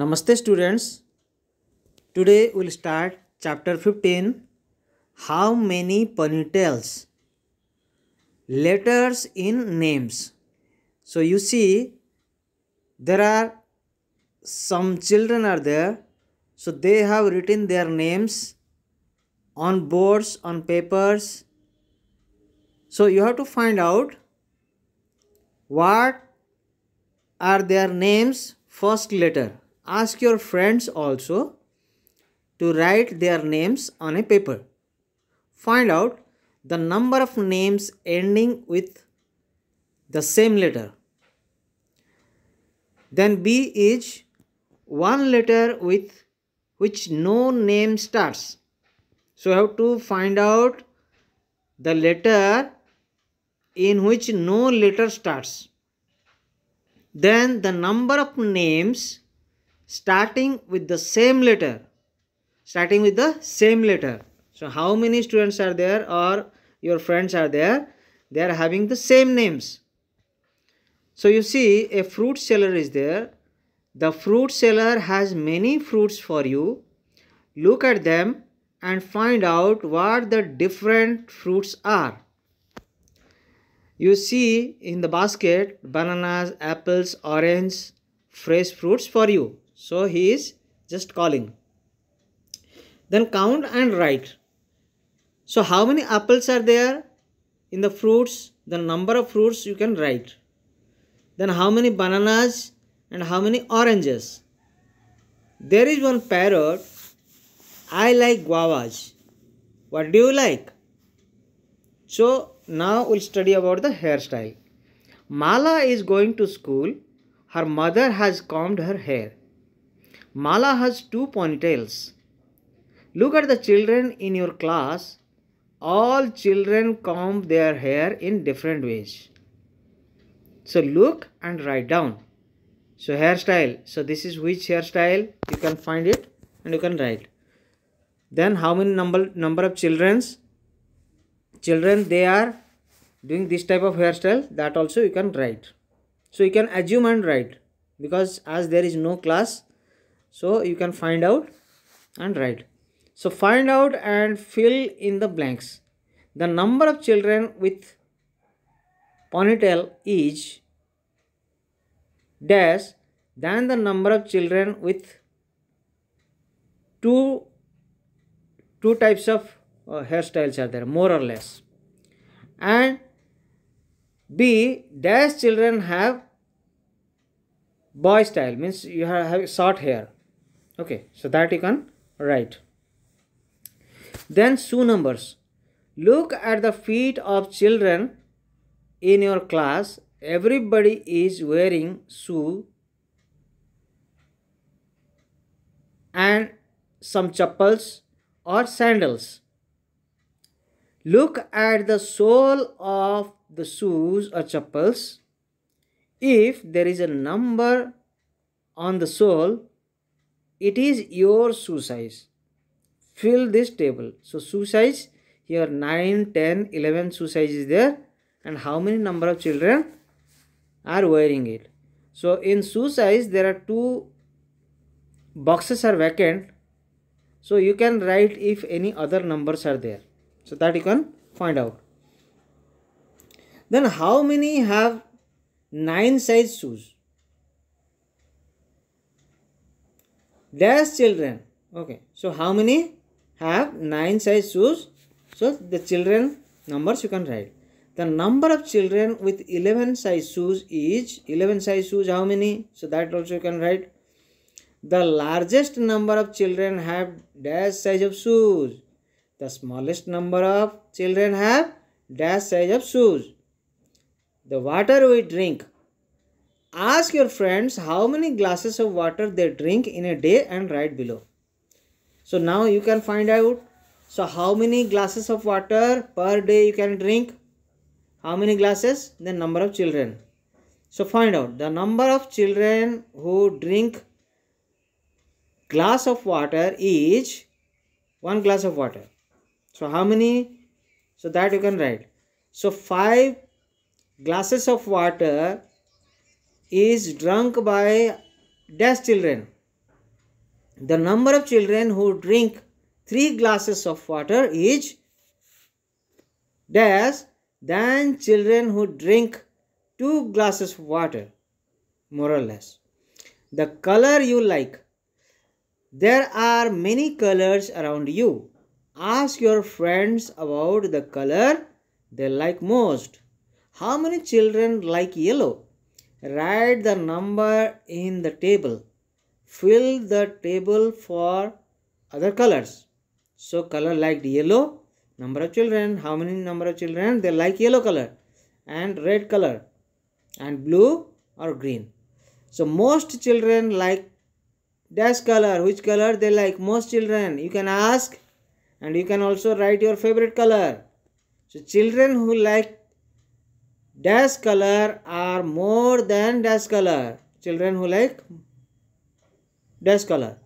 Namaste students. Today we'll start chapter 15 How many ponytails? Letters in names. So you see there are some children are there. So they have written their names on boards, on papers. So you have to find out what are their names first letter ask your friends also to write their names on a paper. Find out the number of names ending with the same letter. Then B is one letter with which no name starts. So you have to find out the letter in which no letter starts. Then the number of names starting with the same letter starting with the same letter so how many students are there or your friends are there they are having the same names so you see a fruit seller is there the fruit seller has many fruits for you look at them and find out what the different fruits are you see in the basket bananas apples orange fresh fruits for you so he is just calling. Then count and write. So how many apples are there in the fruits? The number of fruits you can write. Then how many bananas and how many oranges? There is one parrot. I like guavas. What do you like? So now we'll study about the hairstyle. Mala is going to school. Her mother has combed her hair. Mala has two ponytails. Look at the children in your class. All children comb their hair in different ways. So look and write down. So hairstyle. So this is which hairstyle. You can find it and you can write. Then how many number, number of children's? Children, they are doing this type of hairstyle. That also you can write. So you can assume and write. Because as there is no class, so you can find out and write so find out and fill in the blanks the number of children with ponytail is dash than the number of children with two two types of uh, hairstyles are there more or less and b dash children have boy style means you have, have short hair okay so that you can write then shoe numbers look at the feet of children in your class everybody is wearing shoe and some chappals or sandals look at the sole of the shoes or uh, chappals if there is a number on the sole it is your shoe size fill this table so shoe size here 9 10 11 shoe size is there and how many number of children are wearing it so in shoe size there are two boxes are vacant so you can write if any other numbers are there so that you can find out then how many have 9 size shoes dash children okay so how many have nine size shoes so the children numbers you can write the number of children with 11 size shoes is 11 size shoes how many so that also you can write the largest number of children have dash size of shoes the smallest number of children have dash size of shoes the water we drink Ask your friends how many glasses of water they drink in a day and write below. So now you can find out. So how many glasses of water per day you can drink? How many glasses? The number of children. So find out the number of children who drink glass of water each one glass of water. So how many? So that you can write. So five glasses of water is drunk by dash children. The number of children who drink three glasses of water is dash than children who drink two glasses of water, more or less. The color you like. There are many colors around you. Ask your friends about the color they like most. How many children like yellow? Write the number in the table. Fill the table for other colors. So color like yellow, number of children, how many number of children, they like yellow color and red color and blue or green. So most children like dash color, which color they like, most children. You can ask and you can also write your favorite color. So children who like dash color are more than dash color children who like dash color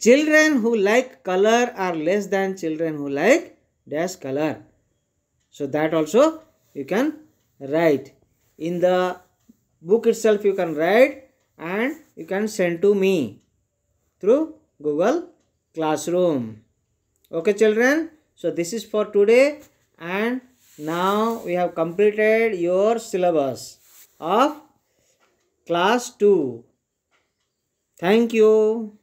children who like color are less than children who like dash color so that also you can write in the book itself you can write and you can send to me through google classroom okay children so this is for today and now we have completed your syllabus of class 2. Thank you.